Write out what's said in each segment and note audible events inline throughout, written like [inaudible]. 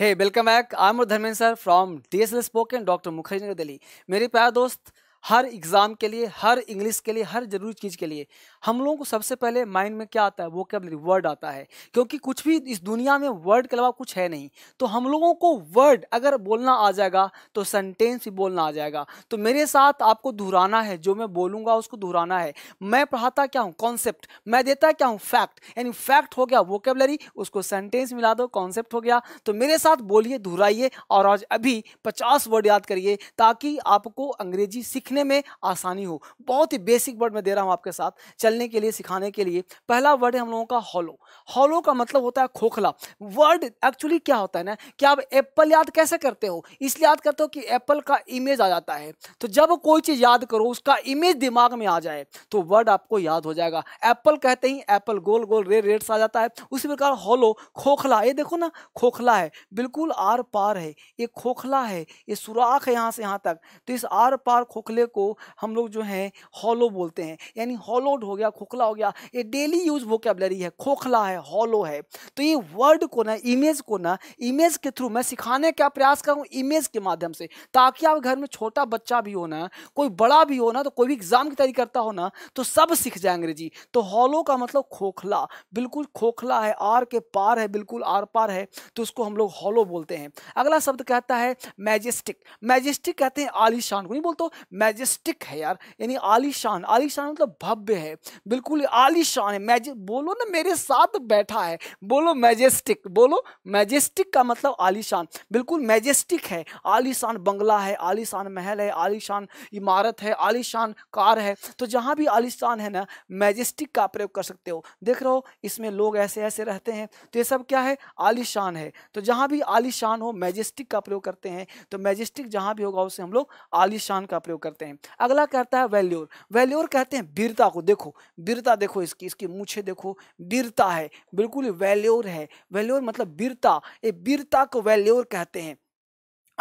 Hey welcome back I am Dharmendra sir from D S L spoken doctor Mukherjee Nagar Delhi मेरे प्यार दोस्त हर exam के लिए हर इंग्लिश के लिए हर जरूरी चीज़ के लिए हम लोगों को सबसे पहले माइंड में क्या आता है वो क्या वर्ड आता है क्योंकि कुछ भी इस दुनिया में वर्ड के अलावा कुछ है नहीं तो हम लोगों को वर्ड अगर बोलना आ जाएगा तो सेंटेंस ही बोलना आ जाएगा तो मेरे साथ आपको दोहराना है जो मैं बोलूँगा उसको दोहराना है मैं पढ़ाता क्या हूँ कॉन्सेप्ट मैं देता क्या हूँ फैक्ट यानी फैक्ट हो गया वोकेबलरी उसको सेंटेंस मिला दो कॉन्सेप्ट हो गया तो मेरे साथ बोलिए दोहराइए और आज अभी पचास वर्ड याद करिए ताकि आपको अंग्रेजी सीख सीखने में आसानी हो बहुत ही बेसिक वर्ड मैं दे रहा हूँ आपके साथ चलने के लिए सिखाने के लिए पहला वर्ड है हम लोगों का हॉलो हॉलो का मतलब होता है खोखला वर्ड एक्चुअली क्या होता है ना कि आप एप्पल याद कैसे करते हो इसलिए याद करते हो कि एप्पल का इमेज आ जाता है तो जब कोई चीज़ याद करो उसका इमेज दिमाग में आ जाए तो वर्ड आपको याद हो जाएगा एप्पल कहते ही एप्पल गोल गोल रेड रेड आ जाता है उसी प्रकार हॉलो खोखला ये देखो ना खोखला है बिल्कुल आर पार है ये खोखला है ये सुराख है यहाँ से यहाँ तक तो इस आर पार खोखले कोयले को हम लोग जो है हॉलो बोलते हैं यानी हॉलोड हो गया खोखला हो गया ये डेली यूज वोकेबलरी है खोखला है हॉलो है तो ये वर्ड को ना इमेज को ना इमेज के थ्रू मैं सिखाने का प्रयास करूँ इमेज के माध्यम से ताकि आप घर में छोटा बच्चा भी हो ना कोई बड़ा भी हो ना तो कोई भी एग्जाम की तैयारी करता हो ना तो सब सीख जाए अंग्रेजी तो हॉलो का मतलब खोखला बिल्कुल खोखला है आर के पार है बिल्कुल आर पार है तो उसको हम लोग हॉलो बोलते हैं अगला शब्द कहता है मैजेस्टिक मैजेस्टिक कहते हैं आलिशान को नहीं बोलते मैजेस्टिक है यार यानी आलीशान आलीशान मतलब भव्य है बिल्कुल आलीशान है मैज बोलो ना मेरे साथ बैठा है बोलो मैजेस्टिक बोलो मैजेस्टिक का मतलब आलीशान बिल्कुल मैजेस्टिक है आलीशान बंगला है आलीशान महल है आलीशान इमारत है आलीशान कार है तो जहाँ भी आलीशान है ना मैजेस्टिक का प्रयोग कर सकते हो देख रहे हो इसमें लोग ऐसे ऐसे रहते हैं तो ये सब क्या है आलीशान है तो जहाँ भी आलीशान हो मैजेस्टिक का प्रयोग करते हैं तो मैजेस्टिक जहाँ भी होगा उसे हम लोग आलीशान का प्रयोग करते हैं करते हैं अगला कहता है वैल्योर वैल्योर कहते हैं वीरता को देखो वीरता देखो इसकी इसकी मूछे देखो वीरता है बिल्कुल वैल्योर है वैल्योर मतलब वीरता ये वीरता को वैल्योर कहते हैं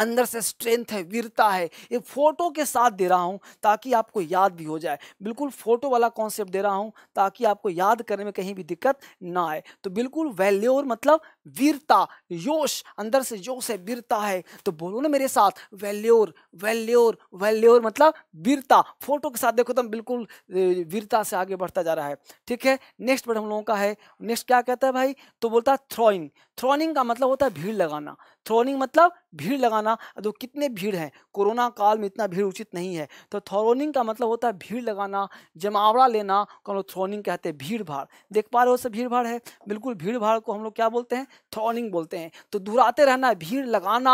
अंदर से स्ट्रेंथ है वीरता है ये फोटो के साथ दे रहा हूँ ताकि आपको याद भी हो जाए बिल्कुल फोटो वाला कॉन्सेप्ट दे रहा हूँ ताकि आपको याद करने में कहीं भी दिक्कत ना आए तो बिल्कुल वैल्योर मतलब वीरता जोश अंदर से जोश है वीरता है तो बोलो ना मेरे साथ वेल्योर वेल्योर वेल्योर मतलब वीरता फोटो के साथ देखो तो बिल्कुल वीरता से आगे बढ़ता जा रहा है ठीक है नेक्स्ट बर्ड हम लोगों का है नेक्स्ट क्या कहता है भाई तो बोलता है थ्रोइंग थ्रोनिंग का मतलब होता है भीड़ लगाना थ्रोनिंग मतलब भीड़ लगाना तो कितने भीड़ हैं कोरोना काल में इतना भीड़ उचित नहीं है तो थ्रोनिंग का मतलब होता है भीड़ लगाना जमावड़ा लेना कौन लोग थ्रोनिंग कहते हैं भीड़ भाड़ देख पा रहे हो सब भीड़ भाड़ है बिल्कुल भीड़ भाड़ को हम लोग क्या बोलते हैं थ्रॉनिंग बोलते हैं तो दुराते रहना भीड़ लगाना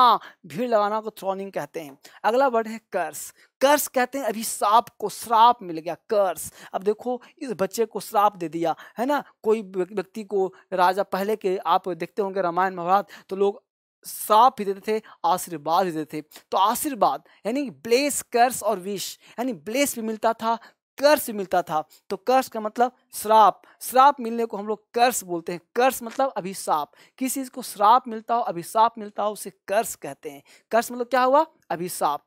भीड़ लगाना को थ्रॉनिंग कहते हैं अगला वर्ड है कर्स कर्स कहते हैं अभी सांप को श्राप मिल गया कर्स अब देखो इस बच्चे को श्राप दे दिया है ना कोई व्यक्ति को राजा पहले के आप देखते होंगे रामायण महाभारत तो लोग साप भी देते थे आशीर्वाद भी देते थे तो आशीर्वाद यानी ब्लेस कर्स और विश यानी ब्लेस भी मिलता था कर्स मिलता था तो कर्स का मतलब श्राप श्राप मिलने को हम लोग कर्स बोलते हैं कर्स मतलब अभिशाप किस चीज़ को श्राप मिलता हो अभिशाप मिलता हो उसे कर्स कहते हैं कर्स मतलब क्या हुआ अभिशाप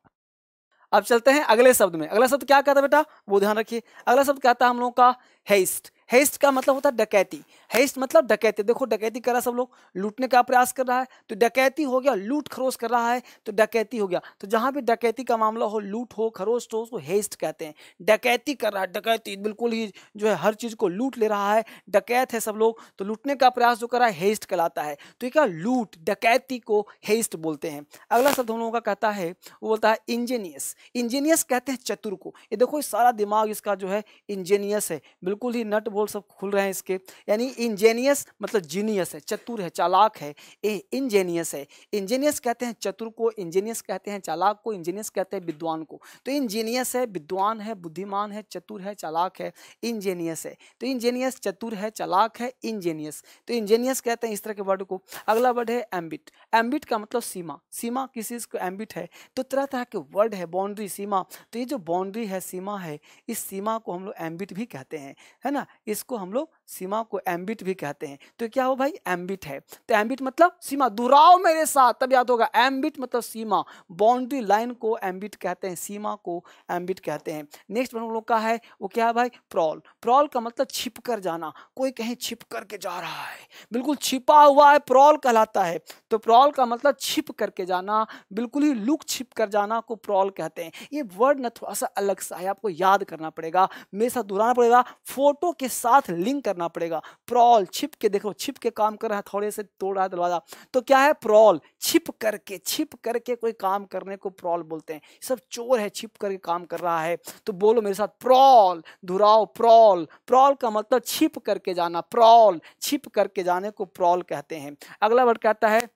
अब चलते हैं अगले शब्द में अगला शब्द क्या कहता है बेटा वो ध्यान रखिए अगला शब्द कहता है हम लोगों का हेस्ट हेस्ट का मतलब होता है डकैती हेस्ट मतलब डकैती देखो डकैती कर रहा सब लोग लूटने का प्रयास कर रहा है तो डकैती हो गया लूट खरोश कर रहा है तो डकैती हो गया तो जहाँ भी डकैती का मामला हो लूट हो खरोस हो तो उसको हेस्ट कहते हैं डकैती कर रहा है डकैती बिल्कुल ही जो है हर चीज़ को लूट ले रहा है डकैत है सब लोग तो लूटने का प्रयास जो कर रहा है हेस्ट कहलाता है तो ये क्या लूट डकैती को हेस्ट बोलते हैं अगला शब्द हम लोगों का कहता है वो बोलता है इंजीनियस इंजीनियस कहते हैं चतुर को ये देखो सारा दिमाग इसका जो है इंजीनियस है बिल्कुल ही नट बोल सब खुल रहे हैं इसके यानी इंजेनियस मतलब जीनियस है चतुर है चालाक है ए इंजेनियस है इंजेनियस कहते हैं चतुर को इंजेनियस कहते हैं चालाक को इंजेनियस कहते हैं विद्वान को तो इंजीनियस है विद्वान है बुद्धिमान है चतुर है चालाक है इंजेनियस है तो इंजेनियस चतुर है चालाक है इंजेनियस तो इंजेनियस कहते हैं इस तरह के वर्ड को अगला वर्ड है एम्बिट एम्बिट का मतलब सीमा सीमा किसी को एम्बिट है तो तरह तरह के वर्ड है बाउंड्री सीमा तो ये जो बाउंड्री है सीमा है इस सीमा को हम लोग एम्बिट भी कहते हैं है ना इसको हम लोग सीमा को एम्बिट भी कहते हैं तो क्या हो भाई एम्बिट है तो एम्बिट मतलब सीमा दुराव मेरे साथ तब याद होगा एम्बिट मतलब सीमा बाउंड्री लाइन को एम्बिट कहते हैं सीमा को एम्बिट कहते हैं नेक्स्ट हम लोग का है वो क्या है भाई प्रॉल प्रॉल का मतलब छिप कर जाना कोई कहीं छिप करके जा रहा है बिल्कुल छिपा हुआ है प्रॉल कहलाता है तो प्रॉल का मतलब छिप करके जाना बिल्कुल ही लुक छिप कर जाना को प्रॉल कहते हैं ये वर्ड ना थोड़ा सा अलग सा है आपको याद करना पड़ेगा मेरे साथ दोहराना पड़ेगा फोटो के साथ लिंक करना करना पड़ेगा प्रॉल छिप के देखो छिप के काम कर रहा है थोड़े से तोड़ रहा है दरवाजा तो क्या है प्रॉल छिप करके छिप करके कोई काम करने को प्रॉल बोलते हैं सब चोर है छिप करके काम कर रहा है तो बोलो मेरे साथ प्रॉल धुराओ प्रॉल प्रॉल का मतलब छिप करके जाना प्रॉल छिप करके जाने को प्रॉल कहते हैं अगला वर्ड कहता है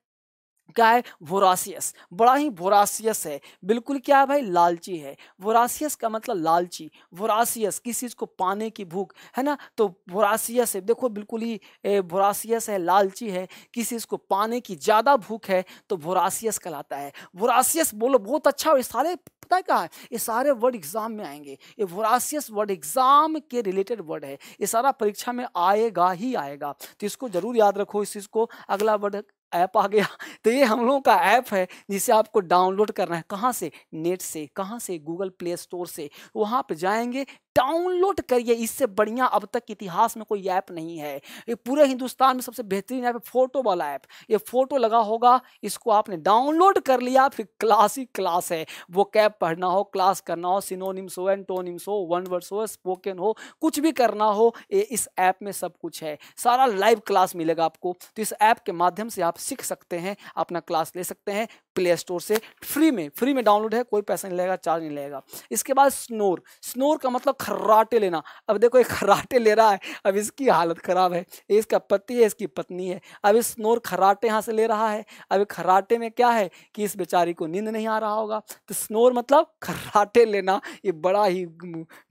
क्या है वोरासियस बड़ा ही वोरासियस है बिल्कुल क्या है भाई लालची है वोरासियस का मतलब लालची वोरासियस किस चीज़ को पाने की भूख है ना तो वोरासियस है देखो बिल्कुल ही वोरासियस है लालची है किस चीज़ को पाने की ज़्यादा भूख है तो वोरासियस कहलाता है वोरासियस बोलो बहुत अच्छा और सारे पता है कहा है ये सारे वर्ड एग्जाम में आएंगे ये वोरासियस वर्ड एग्जाम के रिलेटेड वर्ड है ये सारा परीक्षा में आएगा ही आएगा तो इसको जरूर याद रखो इस चीज़ को अगला वर्ड ऐप आ गया तो ये हम लोगों का ऐप है जिसे आपको डाउनलोड करना है कहाँ से नेट से कहाँ से गूगल प्ले स्टोर से वहाँ पर जाएंगे डाउनलोड करिए इससे बढ़िया अब तक इतिहास में कोई ऐप नहीं है ये पूरे हिंदुस्तान में सबसे बेहतरीन ऐप फोटो वाला ऐप ये फोटो लगा होगा इसको आपने डाउनलोड कर लिया फिर क्लास ही क्लास है वो कैप पढ़ना हो क्लास करना हो सिनोनिम्स हो एंटोनिम्स हो वन वर्ड्स हो स्पोकन हो कुछ भी करना हो ये इस ऐप में सब कुछ है सारा लाइव क्लास मिलेगा आपको तो इस ऐप के माध्यम से आप सीख सकते हैं अपना क्लास ले सकते हैं प्ले स्टोर से फ्री में फ्री में डाउनलोड है कोई पैसा नहीं लगेगा चार्ज नहीं लगेगा इसके बाद स्नोर स्नोर का मतलब खर्राटे लेना अब देखो ये खर्राटे ले रहा है अब इसकी हालत ख़राब है ये इसका पति है इसकी पत्नी है अब इस स्नोर खर्राटे यहाँ से ले रहा है अब खर्राटे में क्या है कि इस बेचारी को नींद नहीं आ रहा होगा तो स्नोर मतलब खर्राटे लेना ये बड़ा ही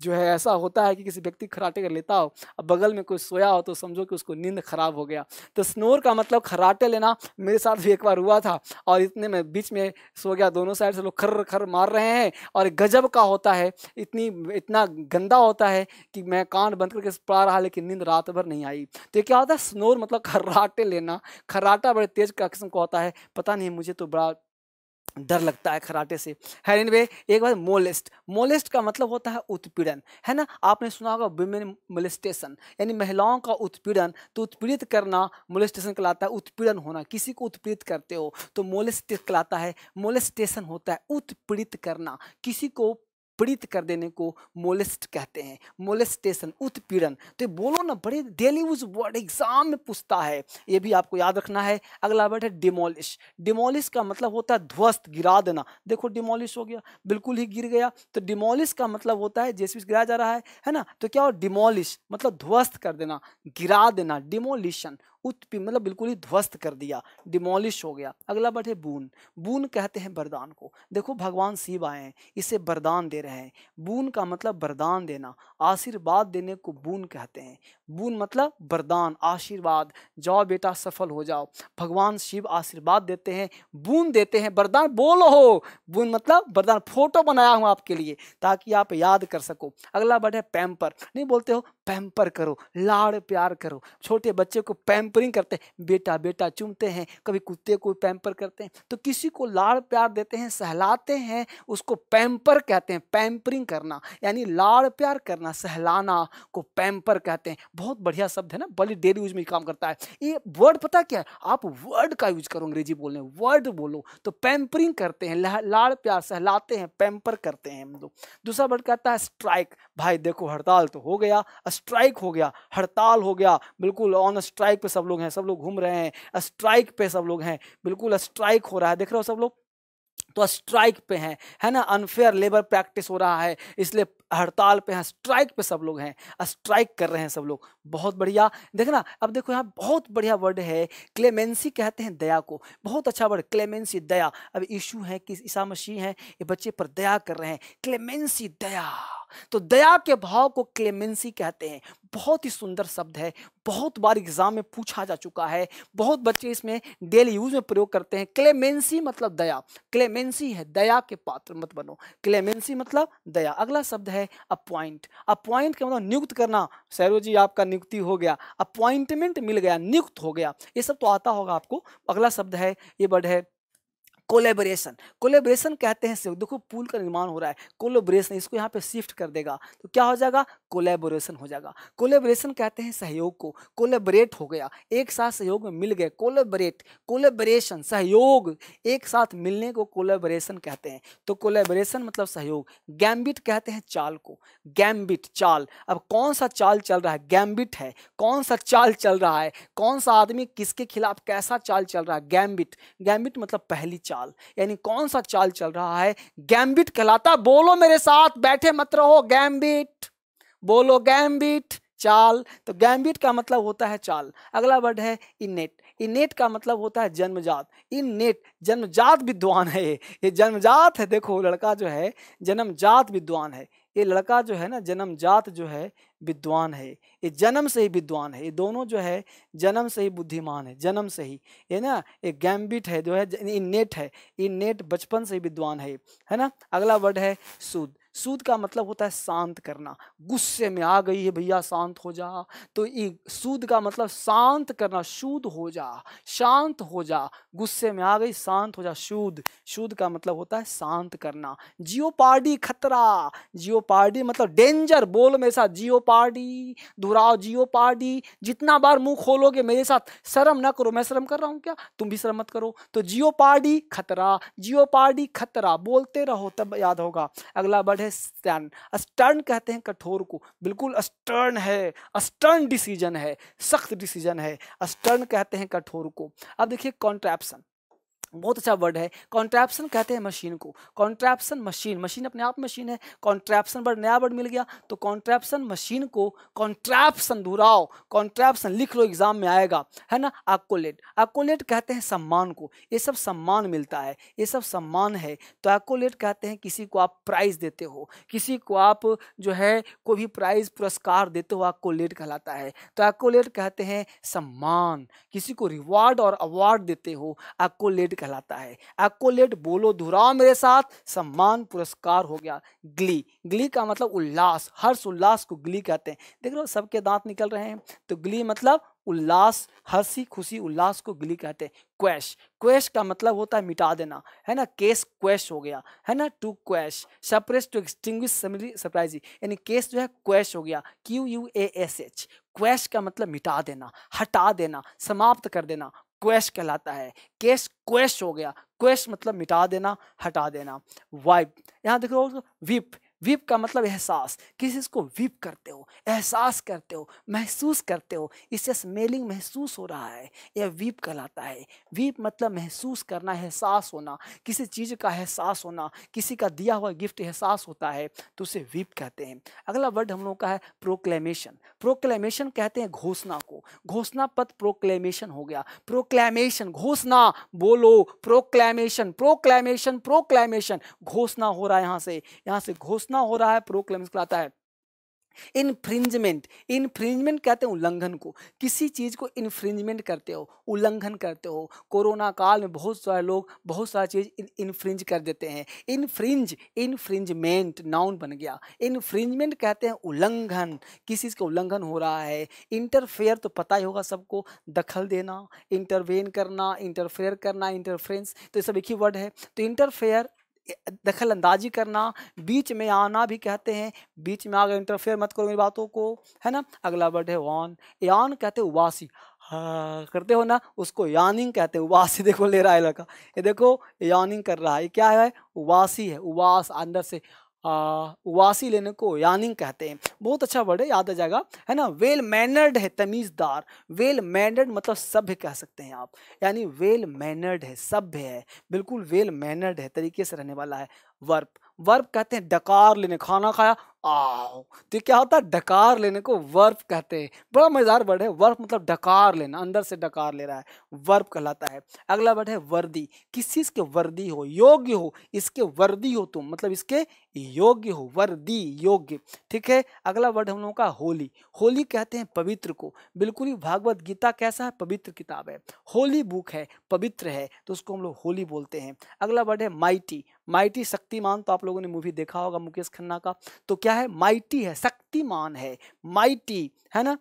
जो है ऐसा होता है कि किसी व्यक्ति खराटे कर लेता हो अब बगल में कोई सोया हो तो समझो कि उसको नींद खराब हो गया तो स्नोर का मतलब खराटे लेना मेरे साथ भी एक बार हुआ था और इतने में बीच में सो गया दोनों साइड से लोग खर खर मार रहे हैं और गजब का होता है इतनी इतना गंदा होता है कि मैं कान बंद करके पड़ा रहा लेकिन नींद रात भर नहीं आई तो क्या होता है स्नोर मतलब खर्राटे लेना खर्राटा बड़े तेज का किस्म का होता है पता नहीं मुझे तो बड़ा डर लगता है खराटे से है इनवे एक बार मोलेस्ट मोलेस्ट का मतलब होता है उत्पीड़न है ना आपने सुना होगा वुमेन मोलेस्टेशन यानी महिलाओं का उत्पीड़न तो उत्पीड़ित करना मोलेस्टेशन कहलाता है उत्पीड़न होना किसी को उत्पीड़ित करते हो तो मोलेस्ट कहलाता है मोलेस्टेशन होता है उत्पीड़ित करना किसी को विपरीत कर देने को मोलिस्ट कहते हैं मोलिस्टेशन उत्पीड़न तो बोलो ना बड़े डेली उस वर्ड एग्जाम में पूछता है ये भी आपको याद रखना है अगला वर्ड है डिमोलिश डिमोलिश का मतलब होता है ध्वस्त गिरा देना देखो डिमोलिश हो गया बिल्कुल ही गिर गया तो डिमोलिश का मतलब होता है जैसे गिराया जा रहा है है ना तो क्या हो डिमोलिश मतलब ध्वस्त कर देना गिरा देना डिमोलिशन उत्पी मतलब बिल्कुल ही ध्वस्त कर दिया डिमोलिश हो गया अगला बढ़े बून बून कहते हैं बरदान को देखो भगवान शिव आए हैं इसे बरदान दे रहे हैं बून का मतलब बरदान देना आशीर्वाद देने को बून कहते हैं बून मतलब बरदान आशीर्वाद जाओ बेटा सफल हो जाओ भगवान शिव आशीर्वाद देते हैं बून देते हैं बरदान बोलो हो बून मतलब बरदान फोटो बनाया हूँ आपके लिए ताकि आप याद कर सको अगला बढ़े पैम्पर नहीं बोलते हो पैम्पर करो लाड़ प्यार करो छोटे बच्चे को पैम्परिंग करते हैं बेटा बेटा चूमते हैं कभी कुत्ते को पैम्पर करते हैं तो किसी को लाड़ प्यार देते हैं सहलाते हैं उसको पैम्पर कहते हैं पैम्परिंग करना यानी लाड़ प्यार करना सहलाना को पैम्पर कहते हैं बहुत बढ़िया शब्द है ना बड़ी डेली यूज में काम करता है ये वर्ड पता क्या है आप वर्ड का यूज करो अंग्रेजी बोलने वर्ड बोलो तो पैम्परिंग करते हैं लाड़ प्यार सहलाते हैं पैम्पर करते हैं हम लोग दूसरा वर्ड कहता है स्ट्राइक भाई देखो हड़ताल तो हो गया स्ट्राइक हो गया हड़ताल हो गया बिल्कुल ऑन स्ट्राइक पे सब लोग हैं सब लोग घूम रहे हैं स्ट्राइक पे सब लोग हैं बिल्कुल स्ट्राइक हो रहा है देख रहे हो सब लोग तो स्ट्राइक पे हैं है ना अनफेयर लेबर प्रैक्टिस हो रहा है इसलिए हड़ताल पे हैं स्ट्राइक पे सब लोग हैं स्ट्राइक कर रहे हैं सब लोग बहुत बढ़िया देखना अब देखो यहाँ बहुत बढ़िया वर्ड है क्लेमेंसी कहते हैं दया को बहुत अच्छा वर्ड क्लेमेंसी दया अब इशू है कि ईसा मसीह हैं ये बच्चे पर दया कर रहे हैं क्लेमेंसी दया तो दया के भाव को क्लेमेंसी कहते हैं बहुत ही सुंदर शब्द है बहुत बार एग्जाम में पूछा जा चुका है बहुत बच्चे इसमें डेली यूज में प्रयोग करते हैं क्लेमेंसी मतलब दया क्लेमेंसी है दया के पात्र मत बनो क्लेमेंसी मतलब दया अगला शब्द है अपॉइंट अपॉइंट का मतलब नियुक्त करना सैरो जी आपका नियुक्ति हो गया अपॉइंटमेंट मिल गया नियुक्त हो गया ये सब तो आता होगा आपको अगला शब्द है ये वर्ड है कोलेबरेशन कोलेबरेशन कहते हैं सहयोग देखो पुल का निर्माण हो रहा है कोलेबरेशन इसको यहाँ पे शिफ्ट कर देगा तो क्या हो जाएगा कोलेबोरेशन हो जाएगा कोलेबरेशन कहते हैं सहयोग को कोलेबरेट हो गया एक साथ सहयोग में मिल गए कोलेबरेट कोलेबरेशन सहयोग एक साथ मिलने को कोलेबरेशन कहते हैं तो कोलेबरेशन मतलब सहयोग गैम्बिट कहते हैं चाल को गैम्बिट चाल अब कौन सा चाल चल रहा है गैम्बिट है कौन सा चाल चल रहा है कौन सा आदमी किसके खिलाफ कैसा चाल चल रहा है गैम्बिट गैम्बिट मतलब पहली चाल चाल यानी कौन सा चाल चल रहा है गैम्बिट कहलाता बोलो मेरे साथ बैठे मत रहो गैम्बिट बोलो गैम्बिट चाल तो गैम्बिट का मतलब होता है चाल अगला वर्ड है इनेट इनेट का मतलब होता है जन्मजात इनेट जन्मजात विद्वान है ये जन्मजात है देखो लड़का जो है जन्मजात विद्वान है ये लड़का जो है ना जन्म जात जो है विद्वान है ये जन्म से ही विद्वान है ये दोनों जो है जन्म से ही बुद्धिमान है जन्म से ही ये ना ये गैम्बिट है जो है इन नेट है इन नेट बचपन से ही विद्वान है है ना अगला वर्ड है सूद सूद का मतलब होता है शांत करना गुस्से में आ गई है भैया शांत हो जा तो ये सूद का मतलब शांत करना शुद्ध हो जा शांत हो जा गुस्से में आ गई शांत हो जा शुद्ध शुद्ध का मतलब होता है शांत करना जियो पार्टी खतरा जियो पार्टी मतलब डेंजर बोल मेरे साथ जियो पार्टी धुराओ जियो पार्टी जितना बार मुंह खोलोगे मेरे साथ शर्म ना करो मैं शर्म कर रहा हूँ क्या तुम भी शर्म मत करो तो जियो पार्टी खतरा जियो पार्टी खतरा बोलते रहो तब याद होगा अगला वर्ड है स्टर्न स्टर्न कहते हैं कठोर को बिल्कुल स्टर्न है स्टर्न डिसीजन है सख्त डिसीजन है स्टर्न कहते हैं कठोर को अब देखिए कॉन्ट्रैप्शन बहुत अच्छा वर्ड है कॉन्ट्रैप्शन कहते हैं मशीन को कॉन्ट्रैप्शन मशीन मशीन अपने आप मशीन है कॉन्ट्रैप्शन वर्ड नया वर्ड मिल गया तो कॉन्ट्रैप्शन मशीन को कॉन्ट्रैप्शन धुराओ कॉन्ट्रैप्शन लिख लो एग्जाम में आएगा है ना एक्कोलेट एक्कोलेट कहते हैं सम्मान को ये सब सम्मान मिलता है ये सब सम्मान है तो एक्कोलेट कहते हैं किसी को आप प्राइज देते हो किसी को आप जो है कोई भी प्राइज पुरस्कार देते हो एक्कोलेट कहलाता है तो एक्कोलेट कहते हैं सम्मान किसी को रिवार्ड और अवार्ड देते हो एक्कोलेट कहलाता है एक्ोलेट बोलो धुरा मेरे साथ सम्मान पुरस्कार हो गया ग्ली ग्ली का मतलब उल्लास हर्ष उल्लास को ग्ली कहते हैं देख लो सबके दांत निकल रहे हैं तो ग्ली मतलब उल्लास हर्षी खुशी उल्लास को ग्ली कहते हैं क्वेश क्वेश का मतलब होता है मिटा देना है ना केस क्वेश हो गया है ना to quash suppress to extinguish surprise यानी केस जो है क्वेश हो गया Q U A S H quash का मतलब मिटा देना हटा देना समाप्त कर देना क्वेश कहलाता है केस क्वेश हो गया क्वेश मतलब मिटा देना हटा देना वाइप यहाँ देखो विप विप का मतलब एहसास किस चीज़ को विप करते हो एहसास करते हो महसूस करते हो इससे स्मेलिंग महसूस हो रहा है यह विप कहलाता है विप मतलब महसूस करना एहसास होना किसी चीज़ का एहसास होना किसी का दिया हुआ गिफ्ट एहसास होता है तो उसे विप कहते हैं अगला वर्ड हम लोग का है प्रोक्लेमेशन प्रोक्लेमेशन कहते हैं घोषणा को घोषणा पद प्रोक्लेमेशन हो गया प्रोक्लेमेशन घोषणा बोलो प्रोक्लेमेशन प्रोक्लेमेशन प्रोक्लेमेशन घोषणा हो रहा है यहाँ से यहाँ से घोषणा कितना हो रहा है प्रो क्लेम्स कहलाता है इनफ्रिंजमेंट इनफ्रिंजमेंट कहते हैं उल्लंघन को किसी चीज़ को इन्फ्रिंजमेंट करते हो उल्लंघन करते हो कोरोना काल में बहुत सारे लोग बहुत सारा चीज़ इन्फ्रिंज कर देते हैं इनफ्रिंज इनफ्रिंजमेंट नाउन बन गया इनफ्रिंजमेंट कहते हैं उल्लंघन किसी चीज़ का उल्लंघन हो रहा है इंटरफेयर तो पता ही होगा सबको दखल देना इंटरवेन करना इंटरफेयर करना इंटरफ्रेंस तो ये सब एक ही वर्ड है तो इंटरफेयर दखल अंदाजी करना बीच में आना भी कहते हैं बीच में आगे इंटरफेयर तो मत करो मेरी बातों को है ना अगला वर्ड है वान यान कहते हैं उबासी हाँ करते हो ना उसको यानिंग कहते हैं उबासी [laughs] देखो ले रहा है लड़का ये देखो यानिंग कर रहा है क्या है उबासी है उबास अंदर से वासी लेने को यानिंग कहते हैं बहुत अच्छा वर्ड है याद आ जाएगा है ना वेल मैनर्ड है तमीज़दार वेल मैनर्ड मतलब सभ्य कह सकते हैं आप यानी वेल मैनर्ड है सभ्य है बिल्कुल वेल मैनर्ड है तरीके से रहने वाला है वर्प वर्प कहते हैं डकार लेने खाना खाया आओ तो क्या होता है डकार लेने को वर्फ कहते हैं बड़ा मजेदार वर्ड है वर्फ मतलब डकार लेना अंदर से डकार ले रहा है वर्फ कहलाता है अगला वर्ड है वर्दी किस चीज़ के वर्दी हो योग्य हो इसके वर्दी हो तुम मतलब इसके योग्य हो वर्दी योग्य ठीक है अगला वर्ड हम लोगों का होली होली कहते हैं पवित्र को बिल्कुल ही भागवत गीता कैसा है पवित्र किताब है होली बुक है पवित्र है तो उसको हम लोग होली बोलते हैं अगला वर्ड है माइटी माइटी शक्तिमान तो आप लोगों ने मूवी देखा होगा मुकेश खन्ना का तो क्या है माइटी है शक्तिमान है माइटी है ना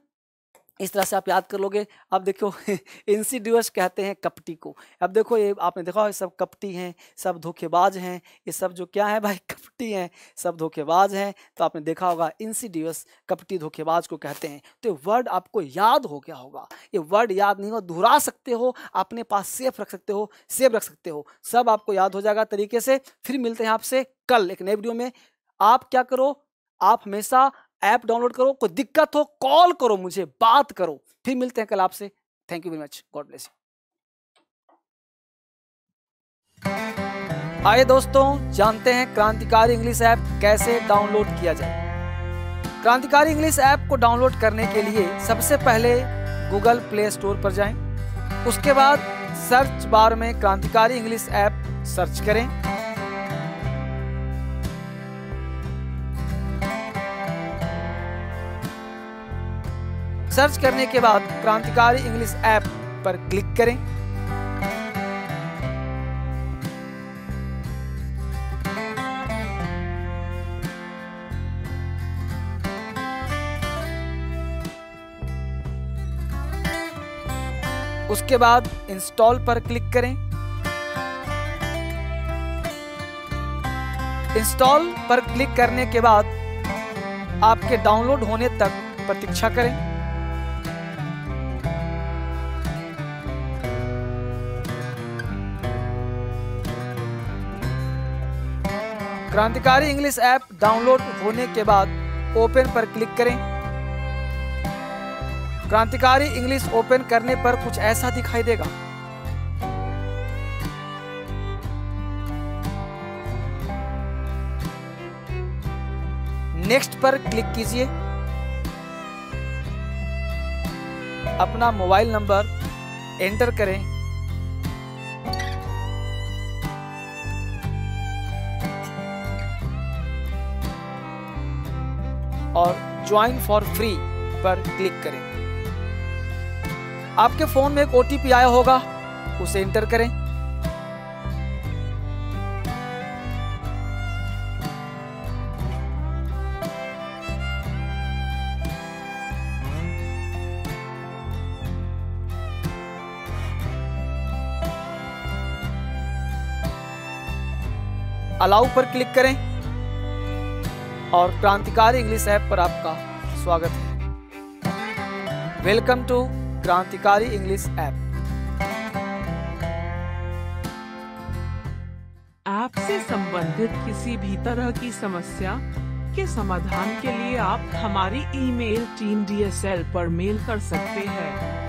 इस तरह से आप याद कर लोगे अब देखो [laughs] इंसिड्यूअस कहते हैं कपटी को अब देखो ये आपने देखा ये सब कपटी हैं सब धोखेबाज हैं ये सब जो क्या है भाई [laughs] कपटी हैं सब धोखेबाज हैं तो आपने देखा होगा इंसिड्यूअस कपटी धोखेबाज को कहते हैं तो ये वर्ड आपको याद हो गया होगा ये वर्ड याद नहीं होगा दोहरा सकते हो अपने पास सेफ रख सकते हो सेफ रख सकते हो सब आपको याद हो जाएगा तरीके से फिर मिलते हैं आपसे कल एक नए वीडियो में आप क्या करो आप हमेशा ऐप डाउनलोड करो कोई दिक्कत हो कॉल करो मुझे बात करो फिर मिलते हैं कल आपसे thank you very much God bless you आइए दोस्तों जानते हैं क्रांतिकारी इंग्लिश ऐप कैसे डाउनलोड किया जाए क्रांतिकारी इंग्लिश ऐप को डाउनलोड करने के लिए सबसे पहले गूगल प्ले स्टोर पर जाएं। उसके बाद सर्च बार में क्रांतिकारी इंग्लिश ऐप सर्च करें सर्च करने के बाद क्रांतिकारी इंग्लिश ऐप पर क्लिक करें उसके बाद इंस्टॉल पर क्लिक करें इंस्टॉल पर क्लिक करने के बाद आपके डाउनलोड होने तक प्रतीक्षा करें क्रांतिकारी इंग्लिश ऐप डाउनलोड होने के बाद ओपन पर क्लिक करें क्रांतिकारी इंग्लिश ओपन करने पर कुछ ऐसा दिखाई देगा नेक्स्ट पर क्लिक कीजिए अपना मोबाइल नंबर एंटर करें और ज्वाइन फॉर फ्री पर क्लिक करें आपके फोन में एक ओ आया होगा उसे एंटर करें अलाउ पर क्लिक करें और क्रांतिकारी इंग्लिश ऐप पर आपका स्वागत है welcome to Krantikari English app आपसे संबंधित किसी भी तरह की समस्या के समाधान के लिए आप हमारी ईमेल टीम डीएसएल पर मेल कर सकते हैं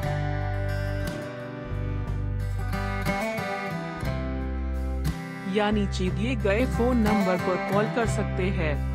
या नीचे दिए गए फोन नंबर पर कॉल कर सकते हैं